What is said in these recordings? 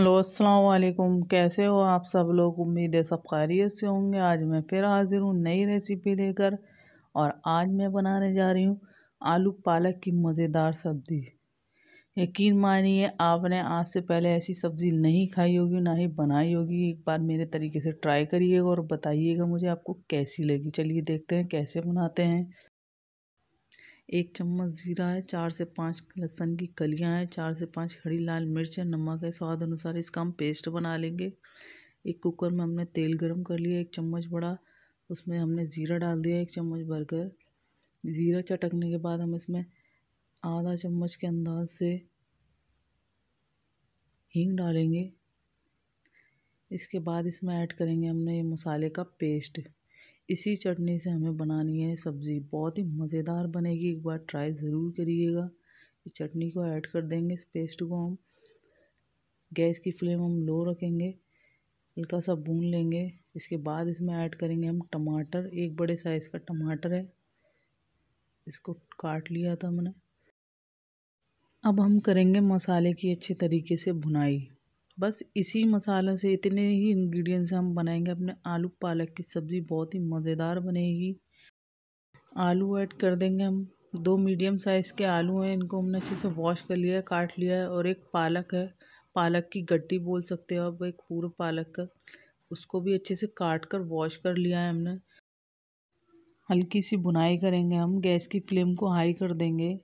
hello अस्सलाम वालेकुम कैसे हो आप सब लोग उम्मीद है सब खैरियत से होंगे आज मैं फिर हाज़िर हूँ नई रेसिपी लेकर और आज मैं बनाने जा रही हूँ आलू पालक की मज़ेदार सब्ज़ी यकीन मानिए आपने आज से पहले ऐसी सब्ज़ी नहीं खाई होगी ना ही बनाई होगी एक बार मेरे तरीके से ट्राई करिएगा और बताइएगा मुझे आपको कैसी लगी चलिए देखते हैं कैसे बनाते हैं एक चम्मच जीरा है चार से पाँच लहसन की कलियाँ हैं चार से पाँच हरी लाल मिर्च है नमक है स्वाद अनुसार इसका हम पेस्ट बना लेंगे एक कुकर में हमने तेल गरम कर लिया एक चम्मच बड़ा उसमें हमने ज़ीरा डाल दिया एक चम्मच भरकर ज़ीरा चटकने के बाद हम इसमें आधा चम्मच के अंदाज से हींग डालेंगे इसके बाद इसमें ऐड करेंगे हमने ये मसाले का पेस्ट इसी चटनी से हमें बनानी है सब्ज़ी बहुत ही मज़ेदार बनेगी एक बार ट्राई ज़रूर करिएगा इस चटनी को ऐड कर देंगे इस पेस्ट को हम गैस की फ्लेम हम लो रखेंगे हल्का सा भून लेंगे इसके बाद इसमें ऐड करेंगे हम टमाटर एक बड़े साइज़ का टमाटर है इसको काट लिया था मैंने अब हम करेंगे मसाले की अच्छे तरीके से भुनाई बस इसी मसाला से इतने ही इंग्रेडिएंट से हम बनाएंगे अपने आलू पालक की सब्ज़ी बहुत ही मज़ेदार बनेगी आलू ऐड कर देंगे हम दो मीडियम साइज़ के आलू हैं इनको हमने अच्छे से वॉश कर लिया है काट लिया है और एक पालक है पालक की गड्डी बोल सकते हो आप एक पूरा पालक का उसको भी अच्छे से काट कर वॉश कर लिया है हमने हल्की सी बुनाई करेंगे हम गैस की फ्लेम को हाई कर देंगे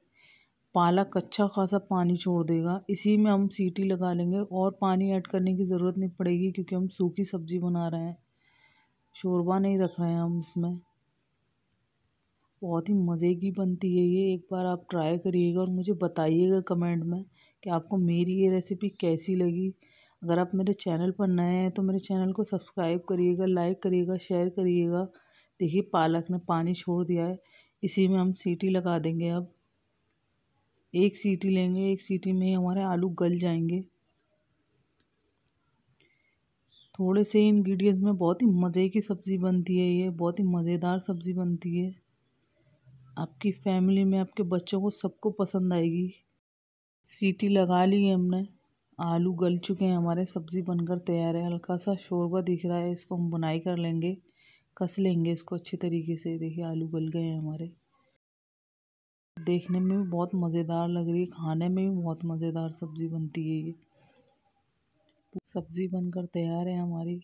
पालक अच्छा खासा पानी छोड़ देगा इसी में हम सीटी लगा लेंगे और पानी ऐड करने की ज़रूरत नहीं पड़ेगी क्योंकि हम सूखी सब्ज़ी बना रहे हैं शोरबा नहीं रख रहे हैं हम इसमें बहुत ही मज़े की बनती है ये एक बार आप ट्राई करिएगा और मुझे बताइएगा कमेंट में कि आपको मेरी ये रेसिपी कैसी लगी अगर आप मेरे चैनल पर नए हैं तो मेरे चैनल को सब्सक्राइब करिएगा लाइक करिएगा शेयर करिएगा देखिए पालक ने पानी छोड़ दिया है इसी में हम सीटी लगा देंगे अब एक सीटी लेंगे एक सीटी में हमारे आलू गल जाएंगे थोड़े से इंग्रेडिएंट्स में बहुत ही मज़े की सब्ज़ी बनती है ये बहुत ही मज़ेदार सब्ज़ी बनती है आपकी फैमिली में आपके बच्चों को सबको पसंद आएगी सीटी लगा ली है हमने आलू गल चुके हैं हमारे सब्ज़ी बनकर तैयार है हल्का सा शोरबा दिख रहा है इसको हम बुनाई कर लेंगे कस लेंगे इसको अच्छी तरीके से देखिए आलू गल गए हैं हमारे देखने में भी बहुत मज़ेदार लग रही है खाने में भी बहुत मज़ेदार सब्ज़ी बनती है ये सब्ज़ी बनकर तैयार है हमारी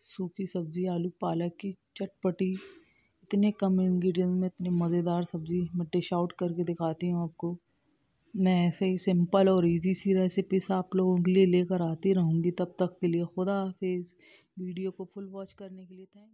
सूखी सब्ज़ी आलू पालक की चटपटी इतने कम इंग्रेडिएंट में इतनी मज़ेदार सब्ज़ी मैं डिश आउट करके दिखाती हूँ आपको मैं ऐसे ही सिंपल और इजी सी रेसिपीस आप लोगों के लिए लेकर आती रहूँगी तब तक के लिए खुदा हाफिज़ वीडियो को फुल वॉच करने के लिए थैंक